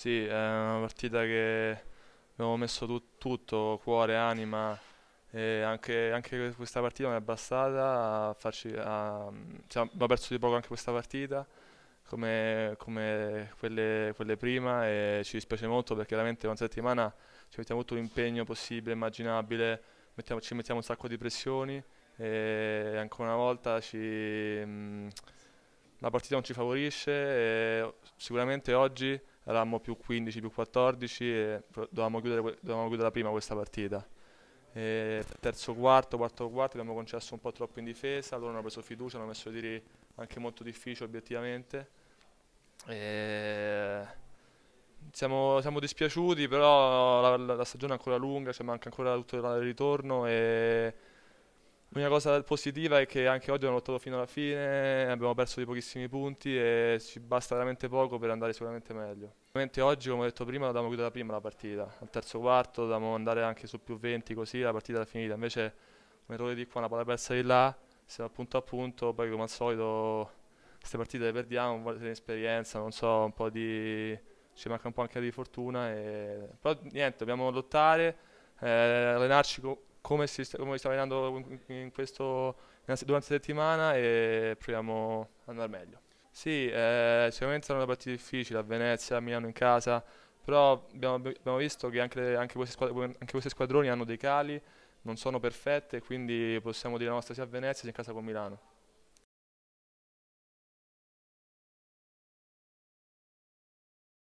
Sì, è una partita che abbiamo messo tut tutto, cuore, anima, e anche, anche, questa partita non è bastata a farci a, cioè, abbiamo perso di poco anche questa partita come, come quelle, quelle, prima e ci dispiace molto perché veramente una settimana ci mettiamo tutto l'impegno possibile, immaginabile mettiamo, ci mettiamo un sacco di pressioni e ancora una volta ci, mh, la partita non ci favorisce e sicuramente oggi eravamo più 15, più 14 e dovevamo chiudere, dovevamo chiudere la prima questa partita. E terzo quarto, quarto quarto abbiamo concesso un po' troppo in difesa, loro hanno preso fiducia, hanno messo tiri anche molto difficili obiettivamente. E siamo, siamo, dispiaciuti, però la, la, la, stagione è ancora lunga, cioè manca ancora tutto il ritorno e L'unica cosa positiva è che anche oggi abbiamo lottato fino alla fine, abbiamo perso di pochissimi punti e ci basta veramente poco per andare sicuramente meglio. Ovviamente oggi, come ho detto prima, l'abbiamo chiusa prima la partita, al terzo quarto dovevamo andare anche su più 20 così la partita era finita, invece un errore di qua, una palla persa di là, siamo a punto a punto, poi come al solito queste partite le perdiamo, un po' di esperienza, non so, un po' di... ci manca un po' anche di fortuna, e... però niente, dobbiamo lottare, eh, allenarci come si sta, come si sta allenando in questo, durante la settimana e proviamo ad andare meglio. Sì, eh, sicuramente saranno partite difficili a Venezia, a Milano in casa, però abbiamo, abbiamo visto che anche, le, anche, queste anche, queste squadroni hanno dei cali, non sono perfette, quindi possiamo dire la nostra sia a Venezia sia in casa con Milano.